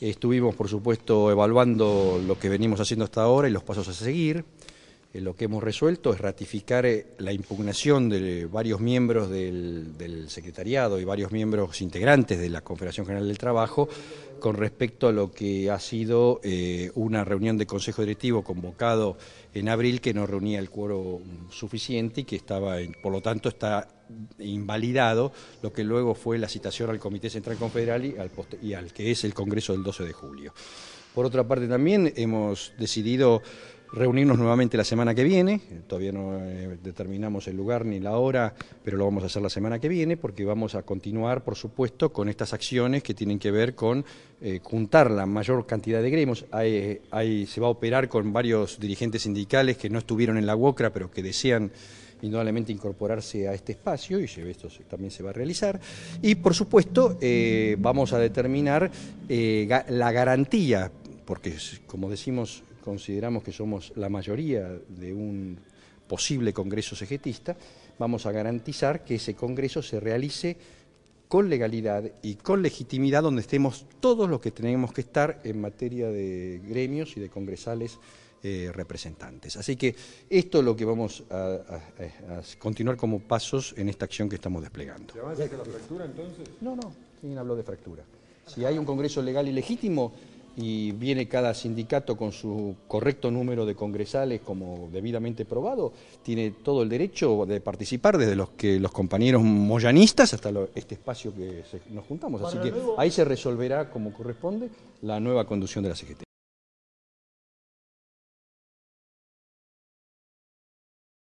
Estuvimos, por supuesto, evaluando lo que venimos haciendo hasta ahora y los pasos a seguir. Eh, lo que hemos resuelto es ratificar eh, la impugnación de varios miembros del, secretariado y varios miembros integrantes de la Confederación General del Trabajo con respecto a lo que ha sido eh, una reunión de consejo directivo convocado en abril que no reunía el cuoro suficiente y que estaba, por lo tanto, está invalidado lo que luego fue la citación al Comité Central Confederal y al, y al que es el Congreso del 12 de julio. Por otra parte, también hemos decidido reunirnos nuevamente la semana que viene, todavía no eh, determinamos el lugar ni la hora, pero lo vamos a hacer la semana que viene porque vamos a continuar, por supuesto, con estas acciones que tienen que ver con eh, juntar la mayor cantidad de gremios. Hay, se va a operar con varios dirigentes sindicales que no estuvieron en la UOCRA, pero que desean indudablemente incorporarse a este espacio y esto también se va a realizar. Y por supuesto eh, vamos a determinar la garantía porque como decimos, consideramos que somos la mayoría de un posible Congreso segetista, vamos a garantizar que ese Congreso se realice con legalidad y con legitimidad donde estemos todos los que tenemos que estar en materia de gremios y de congresales eh, representantes. Así que esto es lo que vamos a, continuar como pasos en esta acción que estamos desplegando. ¿Se avanza la fractura entonces? No, no, ¿quién habló de fractura? Si hay un Congreso legal y legítimo, y viene cada sindicato con su correcto número de congresales como debidamente probado, tiene todo el derecho de participar desde los que los compañeros moyanistas hasta este espacio que nos juntamos. Así que ahí se resolverá como corresponde la nueva conducción de la CGT.